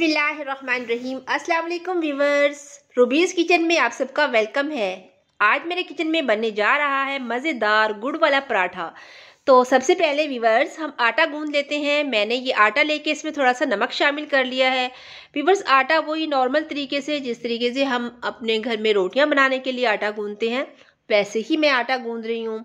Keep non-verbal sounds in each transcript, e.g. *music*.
बिसमीम अस्सलाम viewers rubies kitchen में आप सबका वेलकम है आज मेरे किचन में बनने जा रहा है मज़ेदार गुड़ वाला पराठा तो सबसे पहले वीवर्स हम आटा गूंद लेते हैं मैंने ये आटा लेके इसमें थोड़ा सा नमक शामिल कर लिया है वीवर्स आटा वही नॉर्मल तरीके से जिस तरीके से हम अपने घर में रोटियां बनाने के लिए आटा गूंदते हैं वैसे ही मैं आटा गूंद रही हूँ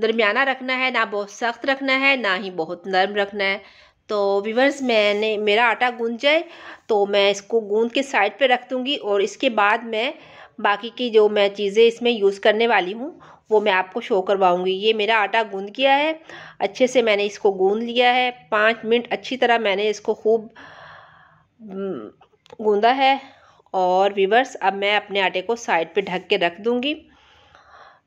दरमियाना रखना है ना बहुत सख्त रखना है ना ही बहुत नर्म रखना है तो विवर्स मैंने मेरा आटा गूंद जाए तो मैं इसको गूंद के साइड पे रख दूँगी और इसके बाद मैं बाकी की जो मैं चीज़ें इसमें यूज़ करने वाली हूँ वो मैं आपको शो करवाऊँगी ये मेरा आटा गूंद गया है अच्छे से मैंने इसको गूंद लिया है पाँच मिनट अच्छी तरह मैंने इसको खूब हम्म, गूंदा है और वीवर्स अब मैं अपने आटे को साइड पे ढक के रख दूँगी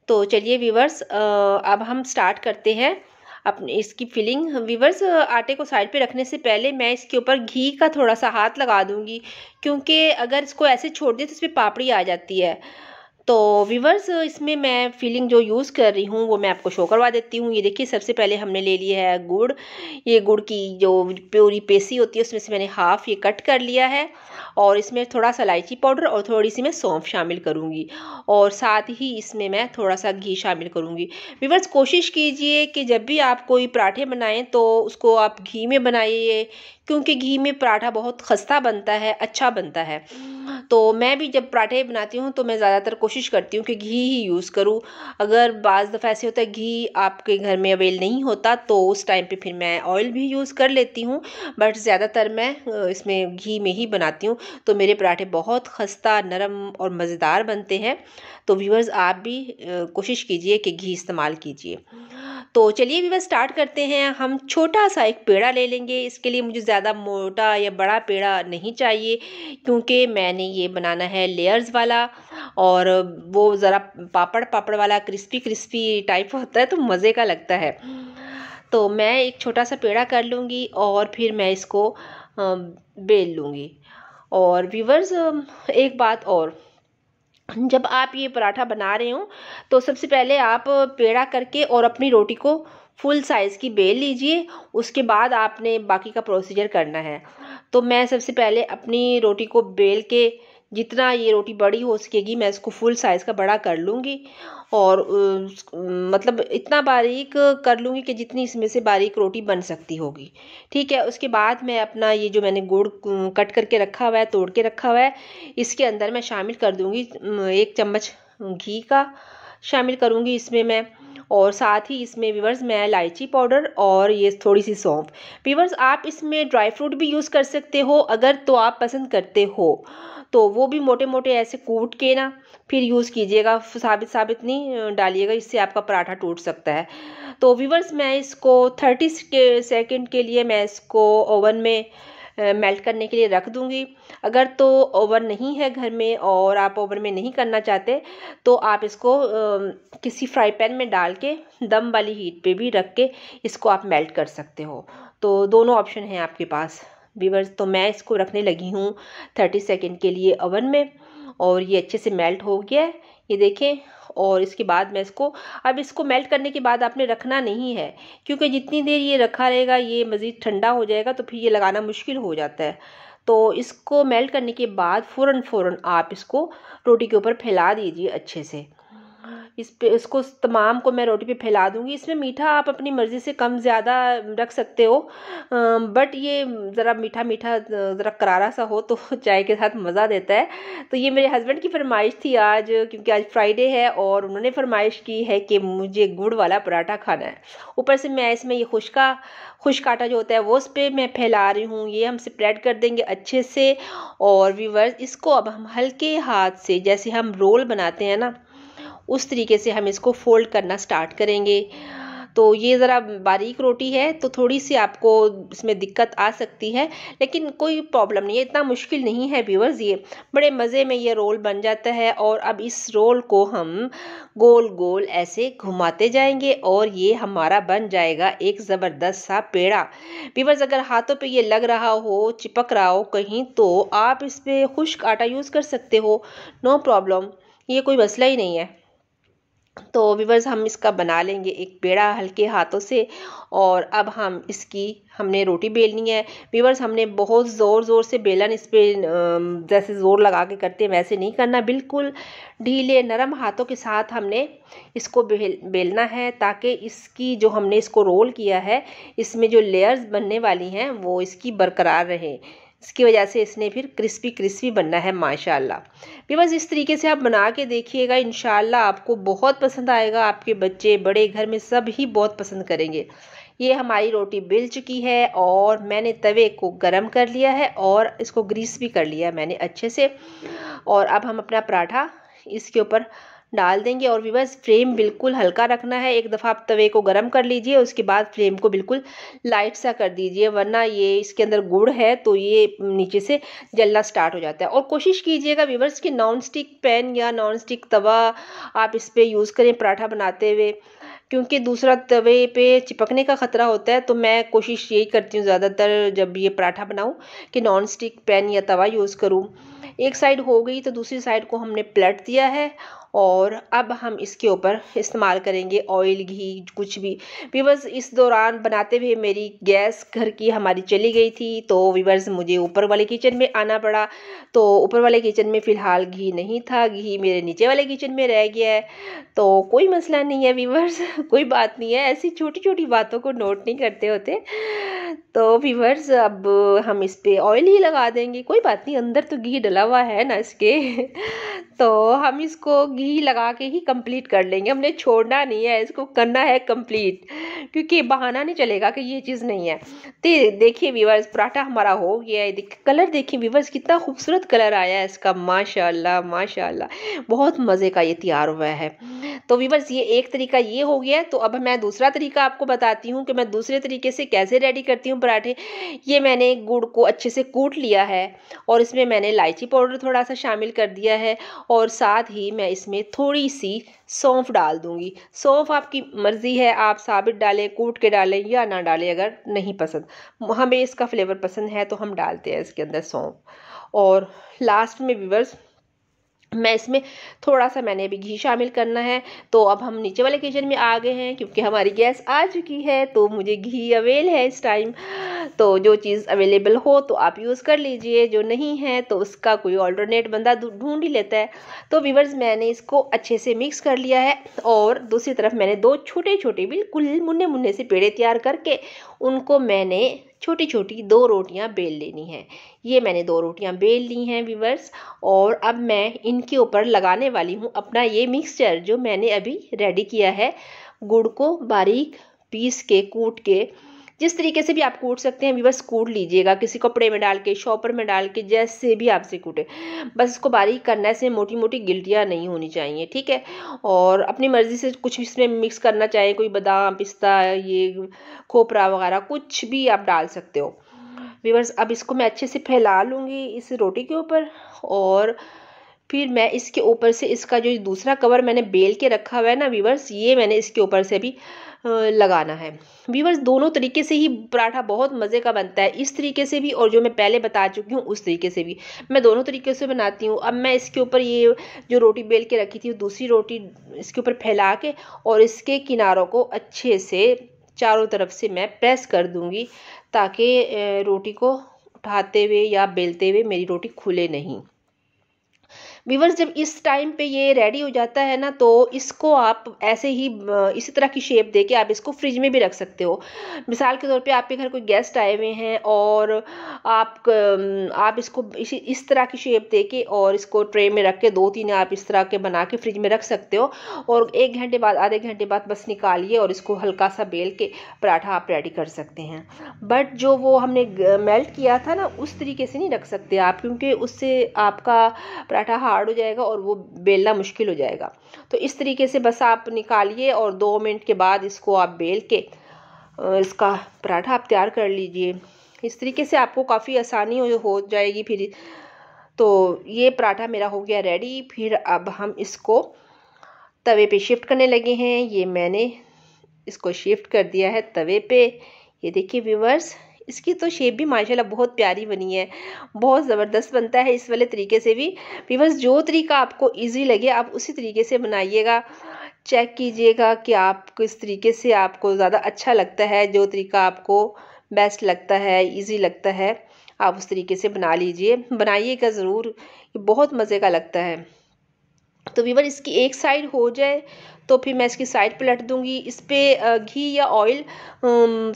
तो चलिए वीवर्स अब हम स्टार्ट करते हैं अपने इसकी फिलिंग वीवर्स आटे को साइड पे रखने से पहले मैं इसके ऊपर घी का थोड़ा सा हाथ लगा दूँगी क्योंकि अगर इसको ऐसे छोड़ दें तो इस पर पापड़ी आ जाती है तो व्यूवर्स इसमें मैं फीलिंग जो यूज़ कर रही हूँ वो मैं आपको शो करवा देती हूँ ये देखिए सबसे पहले हमने ले लिया है गुड़ ये गुड़ की जो प्योरी पेसी होती है उसमें से मैंने हाफ़ ये कट कर लिया है और इसमें थोड़ा सा इलायची पाउडर और थोड़ी सी मैं सौंफ शामिल करूँगी और साथ ही इसमें मैं थोड़ा सा घी शामिल करूँगी व्यूवर्स कोशिश कीजिए कि जब भी आप कोई पराठे बनाएँ तो उसको आप घी में बनाइए क्योंकि घी में पराठा बहुत खस्ता बनता है अच्छा बनता है तो मैं भी जब पराठे बनाती हूँ तो मैं ज़्यादातर कोशिश करती हूँ कि घी ही यूज़ करूँ अगर बाज़ दफ़ा ऐसे होता है घी आपके घर में अवेल नहीं होता तो उस टाइम पे फिर मैं ऑयल भी यूज़ कर लेती हूँ बट ज़्यादातर मैं इसमें घी में ही बनाती हूँ तो मेरे पराठे बहुत खस्ता नरम और मज़ेदार बनते हैं तो व्यूअर्स आप भी कोशिश कीजिए कि घी इस्तेमाल कीजिए तो चलिए वीवर स्टार्ट करते हैं हम छोटा सा एक पेड़ा ले लेंगे इसके लिए मुझे ज़्यादा मोटा या बड़ा पेड़ा नहीं चाहिए क्योंकि मैंने ये बनाना है लेयर्स वाला और वो ज़रा पापड़ पापड़ वाला क्रिस्पी क्रिस्पी टाइप होता है तो मज़े का लगता है तो मैं एक छोटा सा पेड़ा कर लूँगी और फिर मैं इसको बेल लूँगी और व्यूवर्स एक बात और जब आप ये पराठा बना रहे हो तो सबसे पहले आप पेड़ा करके और अपनी रोटी को फुल साइज़ की बेल लीजिए उसके बाद आपने बाकी का प्रोसीजर करना है तो मैं सबसे पहले अपनी रोटी को बेल के जितना ये रोटी बड़ी हो सकेगी मैं इसको फुल साइज़ का बड़ा कर लूँगी और मतलब इतना बारीक कर लूँगी कि जितनी इसमें से बारीक रोटी बन सकती होगी ठीक है उसके बाद मैं अपना ये जो मैंने गुड़ कट करके रखा हुआ है तोड़ के रखा हुआ है इसके अंदर मैं शामिल कर दूँगी एक चम्मच घी का शामिल करूँगी इसमें मैं और साथ ही इसमें वीवर्स मैं इलायची पाउडर और ये थोड़ी सी सौंफ वीवर्स आप इसमें ड्राई फ्रूट भी यूज़ कर सकते हो अगर तो आप पसंद करते हो तो वो भी मोटे मोटे ऐसे कूट के ना फिर यूज़ कीजिएगा साबित साबित नहीं डालिएगा इससे आपका पराठा टूट सकता है तो वीवर्स मैं इसको थर्टी सेकेंड के लिए मैं इसको ओवन में मेल्ट करने के लिए रख दूंगी अगर तो ओवन नहीं है घर में और आप ओवन में नहीं करना चाहते तो आप इसको किसी फ्राई पैन में डाल के दम वाली हीट पे भी रख के इसको आप मेल्ट कर सकते हो तो दोनों ऑप्शन हैं आपके पास वीवर्स तो मैं इसको रखने लगी हूँ थर्टी सेकेंड के लिए ओवन में और ये अच्छे से मेल्ट हो गया है ये देखें और इसके बाद मैं इसको अब इसको मेल्ट करने के बाद आपने रखना नहीं है क्योंकि जितनी देर ये रखा रहेगा ये मज़ीद ठंडा हो जाएगा तो फिर ये लगाना मुश्किल हो जाता है तो इसको मेल्ट करने के बाद फ़ौर फ़ौर आप इसको रोटी के ऊपर फैला दीजिए अच्छे से इस पे इसको तमाम को मैं रोटी पे फैला दूँगी इसमें मीठा आप अपनी मर्ज़ी से कम ज़्यादा रख सकते हो बट ये ज़रा मीठा मीठा ज़रा करारा सा हो तो *laughs* चाय के साथ मज़ा देता है तो ये मेरे हस्बैंड की फरमाइश थी आज क्योंकि आज फ्राइडे है और उन्होंने फरमाइश की है कि मुझे गुड़ वाला पराठा खाना है ऊपर से मैं इसमें ये खुशका खुश्क आटा जो होता है वो उस पर मैं फैला रही हूँ ये हम स्प्रेड कर देंगे अच्छे से और व्यूवर्स इसको अब हम हल्के हाथ से जैसे हम रोल बनाते हैं ना उस तरीके से हम इसको फोल्ड करना स्टार्ट करेंगे तो ये ज़रा बारीक रोटी है तो थोड़ी सी आपको इसमें दिक्कत आ सकती है लेकिन कोई प्रॉब्लम नहीं है इतना मुश्किल नहीं है व्यूवर्स ये बड़े मज़े में ये रोल बन जाता है और अब इस रोल को हम गोल गोल ऐसे घुमाते जाएंगे और ये हमारा बन जाएगा एक ज़बरदस्त सा पेड़ा व्यूवर्स अगर हाथों पे ये लग रहा हो चिपक रहा हो कहीं तो आप इस पर खुश्क आटा यूज़ कर सकते हो नो प्रॉब्लम ये कोई मसला ही नहीं है तो वीवर्स हम इसका बना लेंगे एक पेड़ा हल्के हाथों से और अब हम इसकी हमने रोटी बेलनी है वीवर्स हमने बहुत ज़ोर ज़ोर से बेलन इस पर जैसे ज़ोर लगा के करते हैं वैसे नहीं करना बिल्कुल ढीले नरम हाथों के साथ हमने इसको बेल बेलना है ताकि इसकी जो हमने इसको रोल किया है इसमें जो लेयर्स बनने वाली हैं वो इसकी बरकरार रहें इसकी वजह से इसने फिर क्रिस्पी क्रिस्पी बनना है माशाल्लाह बिकॉज इस तरीके से आप बना के देखिएगा इन आपको बहुत पसंद आएगा आपके बच्चे बड़े घर में सब ही बहुत पसंद करेंगे ये हमारी रोटी बिल चुकी है और मैंने तवे को गरम कर लिया है और इसको ग्रीस भी कर लिया है मैंने अच्छे से और अब हम अपना पराठा इसके ऊपर डाल देंगे और बस फ्लेम बिल्कुल हल्का रखना है एक दफ़ा आप तवे को गर्म कर लीजिए उसके बाद फ्लेम को बिल्कुल लाइट सा कर दीजिए वरना ये इसके अंदर गुड़ है तो ये नीचे से जलना स्टार्ट हो जाता है और कोशिश कीजिएगा विवर्स कि नॉन स्टिक पैन या नॉन स्टिक तवा आप इस पर यूज़ करें पराठा बनाते हुए क्योंकि दूसरा तवे पे चिपकने का ख़तरा होता है तो मैं कोशिश यही करती हूँ ज़्यादातर जब ये पराठा बनाऊँ कि नॉन स्टिक पैन या तवा यूज़ करूँ एक साइड हो गई तो दूसरी साइड को हमने पलट दिया है और अब हम इसके ऊपर इस्तेमाल करेंगे ऑयल घी कुछ भी वीवर्स इस दौरान बनाते हुए मेरी गैस घर की हमारी चली गई थी तो वीवर्स मुझे ऊपर वाले किचन में आना पड़ा तो ऊपर वाले किचन में फ़िलहाल घी नहीं था घी मेरे नीचे वाले किचन में रह गया है तो कोई मसला नहीं है वीवर्स *laughs* कोई बात नहीं है ऐसी छोटी छोटी बातों को नोट नहीं करते होते तो वीवर्स अब हम इस पर ऑयल ही लगा देंगे कोई बात नहीं अंदर तो घी डला हुआ है ना इसके *laughs* तो हम इसको घी लगा के ही कंप्लीट कर लेंगे हमने छोड़ना नहीं है इसको करना है कंप्लीट क्योंकि बहाना नहीं चलेगा कि ये चीज़ नहीं है तो देखिए वीवर्स पराठा हमारा हो गया है कलर देखिए वीवर्स कितना खूबसूरत कलर आया है इसका माशाला माशा बहुत मज़े का ये तैयार हुआ है तो वीवर्स ये एक तरीका ये हो गया तो अब मैं दूसरा तरीका आपको बताती हूँ कि मैं दूसरे तरीके से कैसे रेडी कर करती हूँ पराठे ये मैंने गुड़ को अच्छे से कूट लिया है और इसमें मैंने इलायची पाउडर थोड़ा सा शामिल कर दिया है और साथ ही मैं इसमें थोड़ी सी सौंफ डाल दूँगी सौंफ आपकी मर्ज़ी है आप साबित डालें कूट के डालें या ना डालें अगर नहीं पसंद हमें इसका फ्लेवर पसंद है तो हम डालते हैं इसके अंदर सौंफ और लास्ट में विवर्स मैं इसमें थोड़ा सा मैंने अभी घी शामिल करना है तो अब हम नीचे वाले किचन में आ गए हैं क्योंकि हमारी गैस आ चुकी है तो मुझे घी अवेल है इस टाइम तो जो चीज़ अवेलेबल हो तो आप यूज़ कर लीजिए जो नहीं है तो उसका कोई ऑल्टरनेट बंदा ढूंढ ही लेता है तो वीवर्स मैंने इसको अच्छे से मिक्स कर लिया है और दूसरी तरफ मैंने दो छोटे छोटे बिल्कुल मुन्ने मुन्ने से पेड़े तैयार करके उनको मैंने छोटी छोटी दो रोटियां बेल लेनी है ये मैंने दो रोटियां बेल ली हैं वीवर्स और अब मैं इनके ऊपर लगाने वाली हूँ अपना ये मिक्सचर जो मैंने अभी रेडी किया है गुड़ को बारीक पीस के कूट के जिस तरीके से भी आप कूट सकते हैं बस कूट लीजिएगा किसी कपड़े में डाल के शॉपर में डाल के जैसे भी आपसे कूटे बस इसको बारीक करना है इसमें मोटी मोटी गिल्टियाँ नहीं होनी चाहिए ठीक है और अपनी मर्ज़ी से कुछ इसमें मिक्स करना चाहिए कोई बादाम पिस्ता ये खोपरा वगैरह कुछ भी आप डाल सकते हो वीवर्स अब इसको मैं अच्छे से फैला लूँगी इस रोटी के ऊपर और फिर मैं इसके ऊपर से इसका जो दूसरा कवर मैंने बेल के रखा हुआ है ना वीवर्स ये मैंने इसके ऊपर से भी लगाना है वीवर्स दोनों तरीके से ही पराठा बहुत मज़े का बनता है इस तरीके से भी और जो मैं पहले बता चुकी हूँ उस तरीके से भी मैं दोनों तरीके से बनाती हूँ अब मैं इसके ऊपर ये जो रोटी बेल के रखी थी दूसरी रोटी इसके ऊपर फैला के और इसके किनारों को अच्छे से चारों तरफ से मैं प्रेस कर दूँगी ताकि रोटी को उठाते हुए या बेलते हुए मेरी रोटी खुले नहीं वीवर्स जब इस टाइम पे ये रेडी हो जाता है ना तो इसको आप ऐसे ही इसी तरह की शेप दे के आप इसको फ्रिज में भी रख सकते हो मिसाल के तौर पे आपके घर कोई गेस्ट आए हुए हैं और आप आप इसको इसी इस तरह की शेप दे के और इसको ट्रे में रख के दो तीन आप इस तरह के बना के फ्रिज में रख सकते हो और एक घंटे बाद आधे घंटे बाद बस निकालिए और इसको हल्का सा बेल के पराठा आप रेडी कर सकते हैं बट जो वो हमने मेल्ट किया था ना उस तरीके से नहीं रख सकते आप क्योंकि उससे आपका पराठा हार्ड हो जाएगा और वो बेलना मुश्किल हो जाएगा तो इस तरीके से बस आप निकालिए और दो मिनट के बाद इसको आप बेल के इसका पराठा आप तैयार कर लीजिए इस तरीके से आपको काफ़ी आसानी हो जाएगी फिर तो ये पराठा मेरा हो गया रेडी फिर अब हम इसको तवे पे शिफ्ट करने लगे हैं ये मैंने इसको शिफ्ट कर दिया है तवे पे ये देखिए व्यूवर्स इसकी तो शेप भी माशाल्लाह बहुत प्यारी बनी है बहुत ज़बरदस्त बनता है इस वाले तरीके से भी वीवर्स जो तरीका आपको ईजी लगे आप उसी तरीके से बनाइएगा चेक कीजिएगा कि आप किस तरीके से आपको ज़्यादा अच्छा लगता है जो तरीका आपको बेस्ट लगता है ईज़ी लगता है आप उस तरीके से बना लीजिए बनाइएगा ज़रूर बहुत मज़े का लगता है तो वीवर इसकी एक साइड हो जाए तो फिर मैं इसकी साइड पलट दूंगी इस पर घी या ऑयल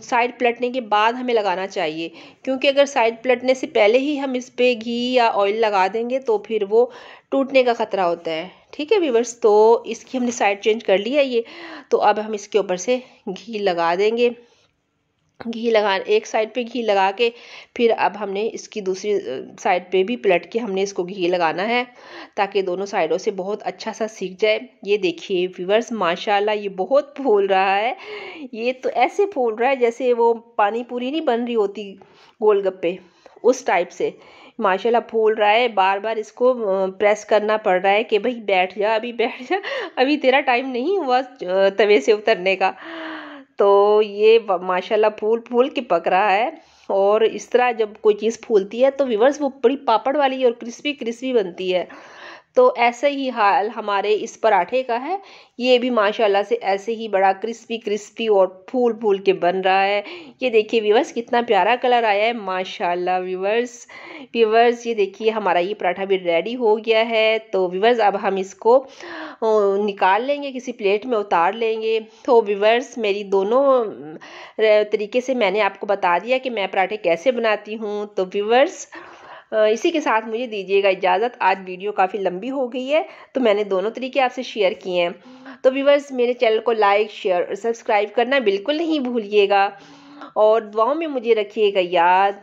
साइड पलटने के बाद हमें लगाना चाहिए क्योंकि अगर साइड पलटने से पहले ही हम इस पर घी या ऑयल लगा देंगे तो फिर वो टूटने का ख़तरा होता है ठीक है वीवर्स तो इसकी हमने साइड चेंज कर लिया ये तो अब हम इसके ऊपर से घी लगा देंगे घी लगा एक साइड पे घी लगा के फिर अब हमने इसकी दूसरी साइड पे भी पलट के हमने इसको घी लगाना है ताकि दोनों साइडों से बहुत अच्छा सा सीख जाए ये देखिए व्यूवर्स माशाल्लाह ये बहुत फूल रहा है ये तो ऐसे फूल रहा है जैसे वो पानी पूरी नहीं बन रही होती गोलगप्पे उस टाइप से माशाल्लाह फूल रहा है बार बार इसको प्रेस करना पड़ रहा है कि भाई बैठ जा अभी बैठ जा अभी तेरा टाइम नहीं हुआ तवे से उतरने का तो ये माशाल्लाह फूल फूल के पक रहा है और इस तरह जब कोई चीज़ फूलती है तो विवर्स वो बड़ी पापड़ वाली और क्रिस्पी क्रिस्पी बनती है तो ऐसे ही हाल हमारे इस पराठे का है ये भी माशाल्लाह से ऐसे ही बड़ा क्रिस्पी क्रिस्पी और फूल फूल के बन रहा है ये देखिए व्यूवर्स कितना प्यारा कलर आया है माशाल्लाह व्यूवर्स व्यूवर्स ये देखिए हमारा ये पराठा भी रेडी हो गया है तो व्यूवर्स अब हम इसको निकाल लेंगे किसी प्लेट में उतार लेंगे तो व्यूवर्स मेरी दोनों तरीके से मैंने आपको बता दिया कि मैं पराठे कैसे बनाती हूँ तो व्यूवर्स इसी के साथ मुझे दीजिएगा इजाज़त आज वीडियो काफ़ी लंबी हो गई है तो मैंने दोनों तरीके आपसे शेयर किए हैं तो व्यूवर्स मेरे चैनल को लाइक शेयर और सब्सक्राइब करना बिल्कुल नहीं भूलिएगा और दुआओं में मुझे रखिएगा याद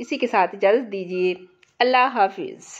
इसी के साथ इजाज़त दीजिए अल्लाह हाफिज़